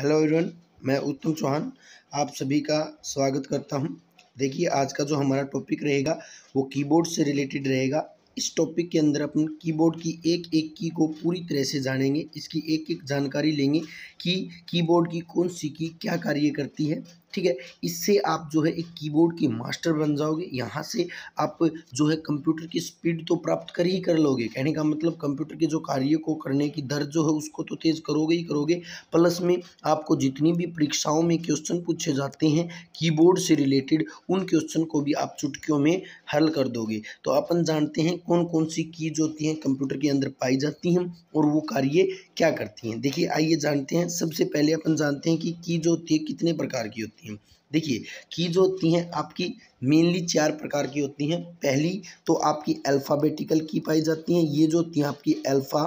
hello everyone मैं उत्तम चौहान आप सभी का स्वागत करता हूं देखिए आज का जो हमारा टॉपिक रहेगा वो कीबोर्ड से रिलेटेड रहेगा इस टॉपिक के अंदर अपन कीबोर्ड की एक एक की को पूरी तरह से जानेंगे इसकी एक एक जानकारी लेंगे कि कीबोर्ड की कौन सी की क्या कार्य करती है ठीक है इससे आप जो है एक कीबोर्ड की मास्टर बन जाओगे यहाँ से आप जो है कंप्यूटर की स्पीड तो प्राप्त कर ही कर लोगे कहने का मतलब कंप्यूटर के जो कार्य को करने की दर जो है उसको तो तेज़ करोगे ही करोगे प्लस में आपको जितनी भी परीक्षाओं में क्वेश्चन पूछे जाते हैं कीबोर्ड से रिलेटेड उन क्वेश्चन को भी आप चुटकियों में हल कर दोगे तो अपन जानते हैं कौन कौन सी कीज होती हैं कंप्यूटर के अंदर पाई जाती हैं और वो कार्य क्या करती हैं देखिए आइए जानते हैं सबसे पहले अपन जानते हैं कि की जो होती है कितने प्रकार की होती हैं देखिए की जो होती हैं आपकी मेनली चार प्रकार की होती हैं पहली तो आपकी अल्फ़ाबेटिकल की पाई जाती हैं ये जो होती हैं आपकी अल्फ़ा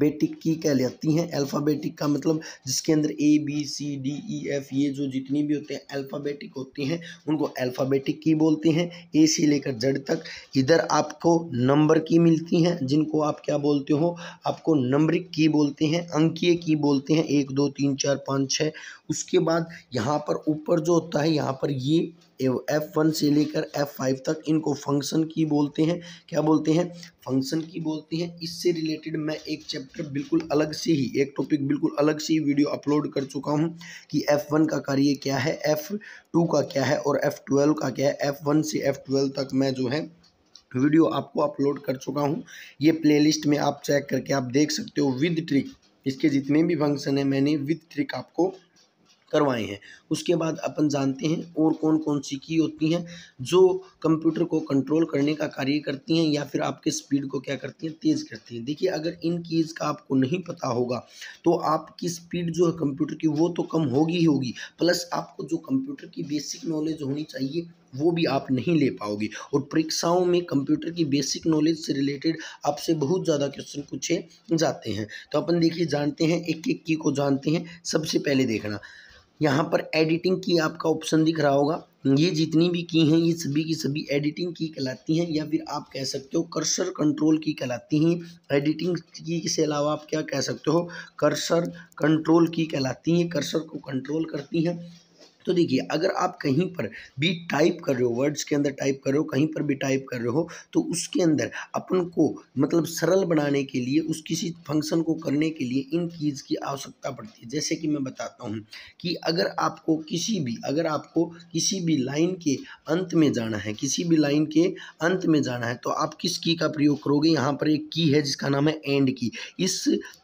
बेटिक की कहलाती हैं अल्फ़ाबेटिक का मतलब जिसके अंदर A B C D E F ये जो जितनी भी होते हैं अल्फ़ाबेटिक होती हैं उनको अल्फ़ाबेटिक की बोलते हैं ए से लेकर जड़ तक इधर आपको नंबर की मिलती हैं जिनको आप क्या बोलते हो आपको नंबरिक की बोलते हैं अंकीय की बोलते हैं एक दो तीन चार पाँच छः उसके बाद यहाँ पर ऊपर जो होता है यहाँ पर ये एफ वन से लेकर एफ फाइव तक इनको फंक्शन की बोलते हैं क्या बोलते हैं फंक्शन की बोलते हैं इससे रिलेटेड मैं एक चैप्टर बिल्कुल अलग से ही एक टॉपिक बिल्कुल अलग से ही वीडियो अपलोड कर चुका हूँ कि एफ़ वन का कार्य क्या है एफ़ टू का क्या है और एफ़ ट्वेल्व का क्या है एफ़ वन से एफ़ ट्वेल्व तक मैं जो है वीडियो आपको अपलोड कर चुका हूँ ये लिस्ट में आप चेक करके आप देख सकते हो विद ट्रिक इसके जितने भी फंक्शन है मैंने विद ट्रिक आपको करवाए हैं उसके बाद अपन जानते हैं और कौन कौन सी की होती हैं जो कंप्यूटर को कंट्रोल करने का कार्य करती हैं या फिर आपके स्पीड को क्या करती हैं तेज़ करती हैं देखिए अगर इन कीज़ का आपको नहीं पता होगा तो आपकी स्पीड जो है कंप्यूटर की वो तो कम होगी ही होगी प्लस आपको जो कंप्यूटर की बेसिक नॉलेज होनी चाहिए वो भी आप नहीं ले पाओगे और परीक्षाओं में कंप्यूटर की बेसिक नॉलेज से रिलेटेड आपसे बहुत ज़्यादा क्वेश्चन पूछे जाते हैं तो अपन देखिए जानते हैं एक एक की को जानते हैं सबसे पहले देखना यहाँ पर एडिटिंग की आपका ऑप्शन दिख रहा होगा ये जितनी भी की हैं ये सभी की सभी एडिटिंग की कहलाती हैं या फिर आप कह सकते हो कर्सर कंट्रोल की कहलाती हैं एडिटिंग की इसके अलावा आप क्या कह सकते हो कर्सर कंट्रोल की कहलाती हैं कर्सर को कंट्रोल करती हैं तो देखिए अगर आप कहीं पर भी टाइप कर रहे हो वर्ड्स के अंदर टाइप कर रहे हो कहीं पर भी टाइप कर रहे हो तो उसके अंदर अपन को मतलब सरल बनाने के लिए उस किसी फंक्शन को करने के लिए इन कीज़ की आवश्यकता पड़ती है जैसे कि मैं बताता हूँ कि अगर आपको किसी भी अगर आपको किसी भी लाइन के अंत में जाना है किसी भी लाइन के अंत में जाना है तो आप किस की का प्रयोग करोगे यहाँ पर एक की है जिसका नाम है एंड की इस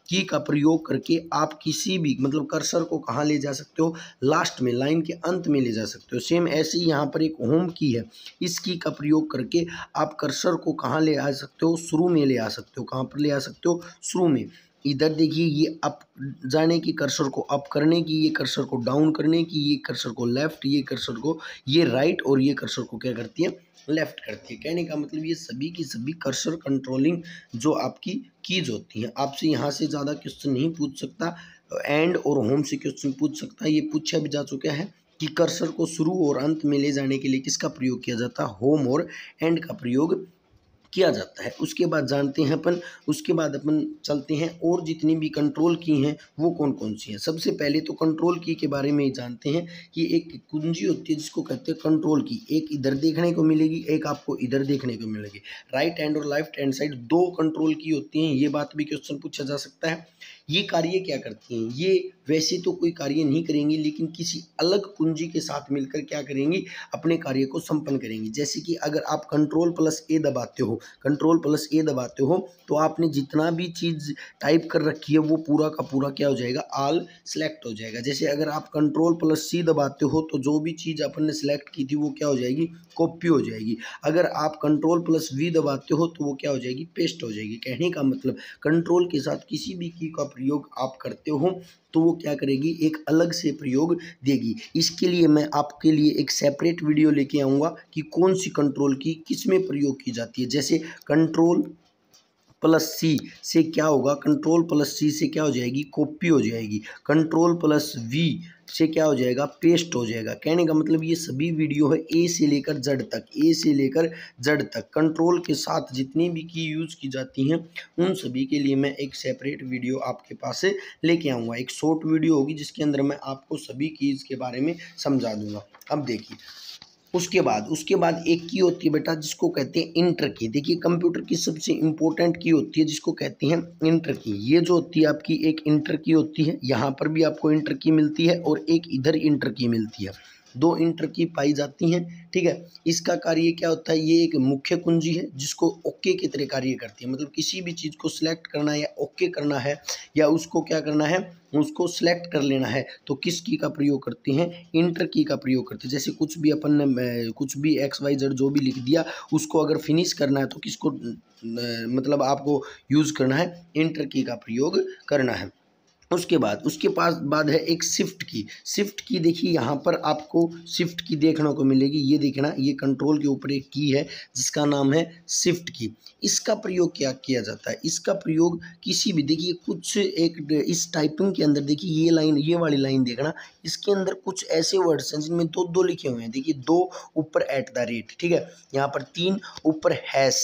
की का प्रयोग करके आप किसी भी मतलब कर्सर को कहाँ ले जा सकते हो लास्ट में लाइन के अंत में ले जा सकते हो सेम ऐसे ही यहाँ पर एक होम की है इस की का प्रयोग करके आप कर्सर को कहाँ ले आ सकते हो शुरू में ले आ सकते हो कहाँ पर ले आ सकते हो शुरू में इधर देखिए ये अप जाने की कर्सर को अप करने की ये कर्सर को डाउन करने की ये कर्सर को लेफ़्ट ये कर्सर को ये राइट और ये कर्सर को क्या करती है लेफ़्ट करती है कहने का मतलब ये सभी की सभी कर्सर कंट्रोलिंग जो आपकी कीज होती हैं आपसे यहाँ से ज़्यादा क्वेश्चन नहीं पूछ सकता एंड और होम से क्वेश्चन पूछ सकता है ये पूछा भी जा चुका है कि कर्सर को शुरू और अंत में ले जाने के लिए किसका प्रयोग किया जाता है होम और एंड का प्रयोग किया जाता है उसके बाद जानते हैं अपन उसके बाद अपन चलते हैं और जितनी भी कंट्रोल की हैं वो कौन कौन सी हैं सबसे पहले तो कंट्रोल की के बारे में ही जानते हैं कि एक कुंजी होती है जिसको कहते हैं कंट्रोल की एक इधर देखने को मिलेगी एक आपको इधर देखने को मिलेगी राइट हैंड और लेफ्ट हैंड साइड दो कंट्रोल की होती हैं ये बात भी क्वेश्चन पूछा जा सकता है ये कार्य क्या करती हैं ये वैसे तो कोई कार्य नहीं करेंगी लेकिन किसी अलग कुंजी के साथ मिलकर क्या करेंगी अपने कार्य को संपन्न करेंगी जैसे कि अगर आप कंट्रोल प्लस ए दबाते हो कंट्रोल प्लस ए दबाते हो तो आपने जितना भी चीज़ टाइप कर रखी है वो पूरा का पूरा क्या हो जाएगा आल सेलेक्ट हो जाएगा जैसे अगर आप कंट्रोल प्लस सी दबाते हो तो जो भी चीज़ अपन ने सेलेक्ट की थी वो क्या हो जाएगी कॉपी हो जाएगी अगर आप कंट्रोल प्लस वी दबाते हो तो वो क्या हो जाएगी पेस्ट हो जाएगी कहने का मतलब कंट्रोल के साथ किसी भी की का प्रयोग आप करते हो तो वो क्या करेगी एक अलग से प्रयोग देगी इसके लिए मैं आपके लिए एक सेपरेट वीडियो लेके आऊँगा कि कौन सी कंट्रोल की किस में प्रयोग की जाती है जैसे कंट्रोल प्लस सी से क्या होगा कंट्रोल प्लस सी से क्या हो जाएगी कॉपी हो जाएगी कंट्रोल प्लस वी से क्या हो जाएगा पेस्ट हो जाएगा कहने का मतलब ये सभी वीडियो है ए से लेकर जड़ तक ए से लेकर जड़ तक कंट्रोल के साथ जितनी भी की यूज़ की जाती हैं उन सभी के लिए मैं एक सेपरेट वीडियो आपके पास से लेके आऊँगा एक शॉर्ट वीडियो होगी जिसके अंदर मैं आपको सभी कीज़ के बारे में समझा दूँगा अब देखिए उसके बाद उसके बाद एक की होती है बेटा जिसको कहते हैं इंटर की देखिए कंप्यूटर की सबसे इम्पोर्टेंट की होती है जिसको कहते हैं इंटर की ये जो होती है आपकी एक इंटर की होती है यहाँ पर भी आपको इंटर की मिलती है और एक इधर इंटर की मिलती है दो इंटर की पाई जाती हैं ठीक है इसका कार्य क्या होता है ये एक मुख्य कुंजी है जिसको ओके की तरह कार्य करती है मतलब किसी भी चीज़ को सिलेक्ट करना है या ओके करना है या उसको क्या करना है उसको सिलेक्ट कर लेना है तो किस की का प्रयोग करते हैं इंटर की का प्रयोग करते हैं जैसे कुछ भी अपन ने कुछ भी एक्स वाई जेड जो भी लिख दिया उसको अगर फिनिश करना है तो किसको मतलब आपको यूज़ करना है इंटर की का प्रयोग करना है उसके बाद उसके पास बाद है एक शिफ्ट की शिफ्ट की देखिए यहाँ पर आपको शिफ्ट की देखने को मिलेगी ये देखना ये कंट्रोल के ऊपर एक की है जिसका नाम है शिफ्ट की इसका प्रयोग क्या किया जाता है इसका प्रयोग किसी भी देखिए कुछ एक इस टाइपिंग के अंदर देखिए ये लाइन ये वाली लाइन देखना इसके अंदर कुछ ऐसे वर्ड्स हैं जिनमें दो दो लिखे हुए हैं देखिए दो ऊपर एट द रेट ठीक है यहाँ पर तीन ऊपर हैस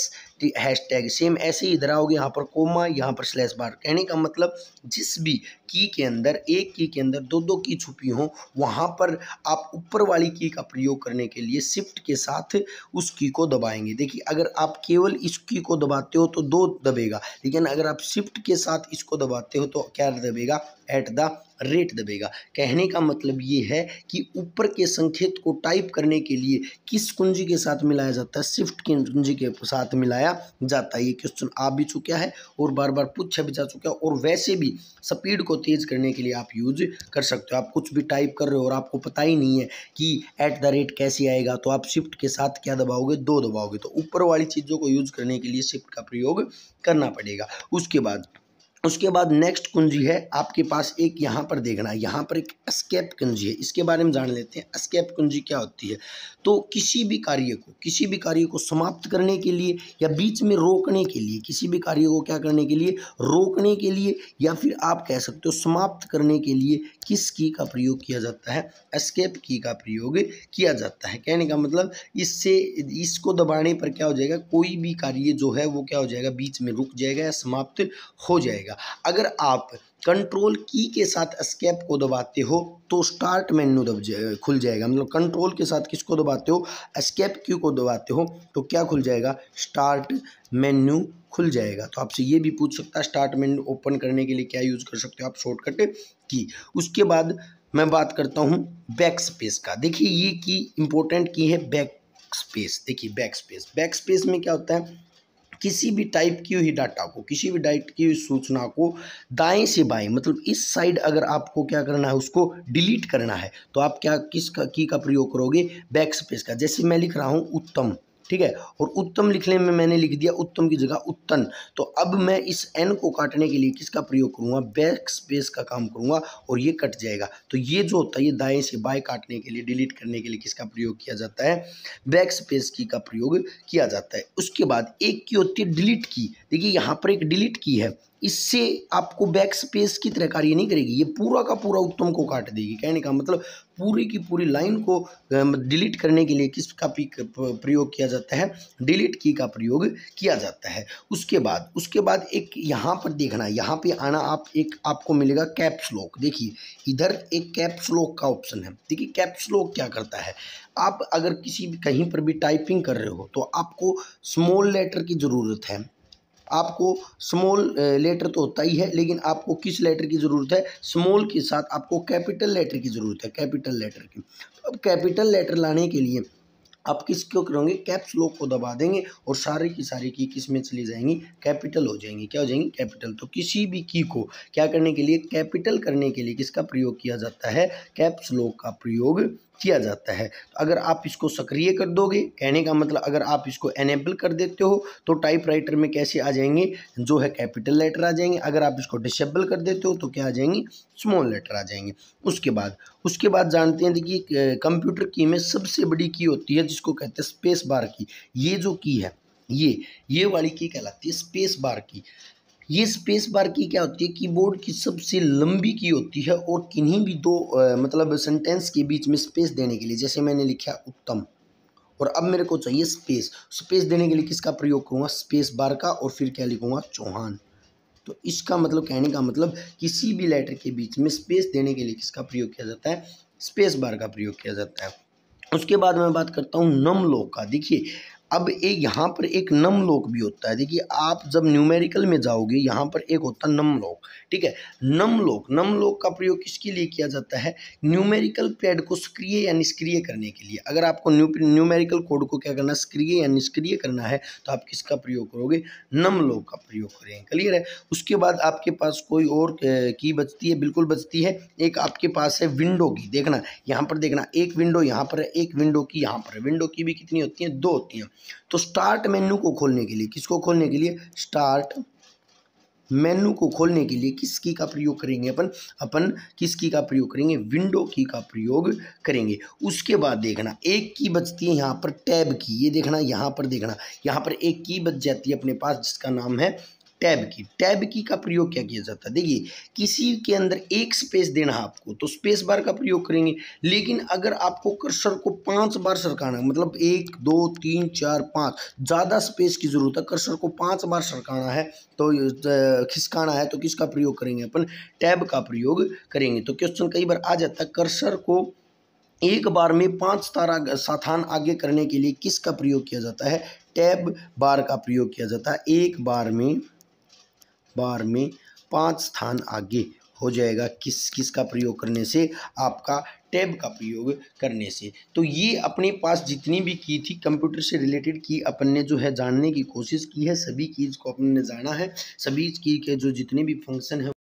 हैश टैग सेम ऐसे ही इधर आओगे यहाँ पर कोमा यहाँ पर स्लैश बार कहने का मतलब जिस भी की के अंदर एक की के अंदर दो दो की छुपी हो वहाँ पर आप ऊपर वाली की का प्रयोग करने के लिए शिफ्ट के साथ उस की को दबाएंगे देखिए अगर आप केवल इस की को दबाते हो तो दो दबेगा लेकिन अगर आप शिफ्ट के साथ इसको दबाते हो तो क्या दबेगा एट द रेट दबेगा कहने का मतलब ये है कि ऊपर के संकेत को टाइप करने के लिए किस कुंजी के साथ मिलाया जाता है शिफ्ट की कुंजी के साथ मिलाया जाता है ये क्वेश्चन आ भी चुका है और बार बार पूछा भी जा चुका है और वैसे भी स्पीड को तेज़ करने के लिए आप यूज कर सकते हो आप कुछ भी टाइप कर रहे हो और आपको पता ही नहीं है कि एट द रेट कैसे आएगा तो आप शिफ्ट के साथ क्या दबाओगे दो दबाओगे तो ऊपर वाली चीज़ों को यूज करने के लिए शिफ्ट का प्रयोग करना पड़ेगा उसके बाद उसके बाद नेक्स्ट कुंजी है आपके पास एक यहाँ पर देखना है यहाँ पर एक स्केप कुंजी है इसके बारे में जान लेते हैं स्केप कुंजी क्या होती है तो किसी भी कार्य को किसी भी कार्य को समाप्त करने के लिए या बीच में रोकने के लिए किसी भी कार्य को क्या करने के लिए रोकने के लिए या फिर आप कह सकते हो समाप्त करने के लिए किस की का प्रयोग किया जाता है स्केप की का प्रयोग किया जाता है कहने का मतलब इससे इसको दबाने पर क्या हो जाएगा कोई भी कार्य जो है वो क्या हो जाएगा बीच में रुक जाएगा या समाप्त हो जाएगा जाएगा अगर आप कंट्रोल की के साथ स्केप को दबाते हो तो स्टार्ट मेन्यू दब जाए खुल जाएगा मतलब कंट्रोल के साथ किसको दबाते हो स्केप क्यू को दबाते हो तो क्या खुल जाएगा स्टार्ट मेन्यू खुल जाएगा तो आपसे ये भी पूछ सकता है स्टार्ट मेन्यू ओपन करने के लिए क्या यूज़ कर सकते हो आप शॉर्टकट की उसके बाद मैं बात करता हूँ बैक स्पेस का देखिए ये की इम्पोर्टेंट की है बैक स्पेस देखिए बैक स्पेस बैक स्पेस में क्या होता है किसी भी टाइप की ही डाटा को किसी भी टाइप की हुई सूचना को दाएं से बाएं मतलब इस साइड अगर आपको क्या करना है उसको डिलीट करना है तो आप क्या किस का की का प्रयोग करोगे बैक स्पेस का जैसे मैं लिख रहा हूँ उत्तम ठीक है और उत्तम लिखने में मैंने लिख दिया उत्तम की जगह उत्तन तो अब मैं इस एन को काटने के लिए किसका प्रयोग करूँगा बैक स्पेस का काम करूँगा और ये कट जाएगा तो ये जो होता है ये दाएँ से बाएँ काटने के लिए डिलीट करने के लिए किसका प्रयोग किया जाता है बैक स्पेस की का प्रयोग किया जाता है उसके बाद एक की होती है डिलीट की देखिए यहाँ पर एक डिलीट की है इससे आपको बैक स्पेस की तरह कार्य नहीं करेगी ये पूरा का पूरा उत्तम को काट देगी कहने का मतलब पूरी की पूरी लाइन को डिलीट करने के लिए किस पी प्रयोग किया जाता है डिलीट की का प्रयोग किया जाता है उसके बाद उसके बाद एक यहाँ पर देखना यहाँ पे आना आप एक आपको मिलेगा कैप्स लॉक देखिए इधर एक कैप्स लॉक का ऑप्शन है देखिए कैप्स लॉक क्या करता है आप अगर किसी भी कहीं पर भी टाइपिंग कर रहे हो तो आपको स्मॉल लेटर की ज़रूरत है आपको स्मॉल लेटर तो होता ही है लेकिन आपको किस लेटर की ज़रूरत है स्मॉल के साथ आपको कैपिटल लेटर की ज़रूरत है कैपिटल लेटर की तो अब कैपिटल लेटर लाने के लिए आप किस क्यों करोगे कैप्स लॉक को दबा देंगे और सारी की सारी की किस में चली जाएंगी कैपिटल हो जाएंगी क्या हो जाएंगी कैपिटल तो किसी भी की को क्या करने के लिए कैपिटल करने के लिए किसका प्रयोग किया जाता है कैप्स लॉक का प्रयोग किया जाता है तो अगर आप इसको सक्रिय कर दोगे कहने का मतलब अगर आप इसको एनेबल कर देते हो तो टाइपराइटर में कैसे आ जाएंगे जो है कैपिटल लेटर आ जाएंगे अगर आप इसको डिसेबल कर देते हो तो क्या आ जाएंगे स्मॉल लेटर आ जाएंगे उसके बाद उसके बाद जानते हैं देखिए कंप्यूटर की में सबसे बड़ी की होती है जिसको कहते हैं स्पेस बार की ये जो की है ये ये वाली की कहलाती है स्पेस बार की ये स्पेस बार की क्या होती है कीबोर्ड की सबसे लंबी की होती है और किन्हीं भी दो आ, मतलब सेंटेंस के बीच में स्पेस देने के लिए जैसे मैंने लिखा उत्तम और अब मेरे को चाहिए स्पेस स्पेस देने के लिए किसका प्रयोग करूँगा स्पेस बार का और फिर क्या लिखूँगा चौहान तो इसका मतलब कहने का मतलब किसी भी लेटर के बीच में स्पेस देने के लिए किसका प्रयोग किया जाता है स्पेस बार का प्रयोग किया जाता है उसके बाद मैं बात करता हूँ नम लोग का देखिए अब एक यहाँ पर एक नम लोक भी होता है देखिए आप जब न्यूमेरिकल में जाओगे यहाँ पर एक होता है नम लोक ठीक है नम लोक नम लोक का प्रयोग किसके लिए किया जाता है न्यूमेरिकल पैड को सक्रिय या निष्क्रिय करने के लिए अगर आपको न्यू न्यूमेरिकल कोड को क्या करना सक्रिय या निष्क्रिय करना है तो आप किसका प्रयोग करोगे नम लोक का प्रयोग करेंगे क्लियर है उसके बाद आपके पास कोई और की बचती है बिल्कुल बचती है एक आपके पास है विंडो की देखना यहाँ पर देखना एक विंडो यहाँ पर है एक विंडो की यहाँ पर है विंडो की भी कितनी होती है दो होती हैं तो स्टार्ट मेन्यू को खोलने के लिए किसको खोलने के लिए स्टार्ट मेन्यू को खोलने के लिए किस की का प्रयोग करेंगे अपन अपन किस की का प्रयोग करेंगे विंडो की का प्रयोग करेंगे उसके बाद देखना एक की बचती है यहाँ पर टैब की ये देखना यहाँ पर देखना यहाँ पर एक की बच जाती है अपने पास जिसका नाम है टैब की टैब की का प्रयोग क्या किया जाता है देखिए किसी के अंदर एक स्पेस देना आपको तो स्पेस बार का प्रयोग करेंगे लेकिन अगर आपको कर्सर को पांच बार सरकाना मतलब एक दो तीन चार पाँच ज़्यादा स्पेस की ज़रूरत है कर्सर को पाँच बार सरकाना है तो खिसकाना है तो किसका प्रयोग करेंगे अपन टैब का प्रयोग करेंगे तो क्वेश्चन कई बार आ जाता है कर्सर को एक बार में पांच तारा साथान आगे करने के लिए किसका प्रयोग किया जाता है टैब बार का प्रयोग किया जाता है एक बार में बार में पाँच स्थान आगे हो जाएगा किस किस का प्रयोग करने से आपका टैब का प्रयोग करने से तो ये अपने पास जितनी भी की थी कंप्यूटर से रिलेटेड की अपन ने जो है जानने की कोशिश की है सभी चीज़ को अपन ने जाना है सभी की के जो जितने भी फंक्शन है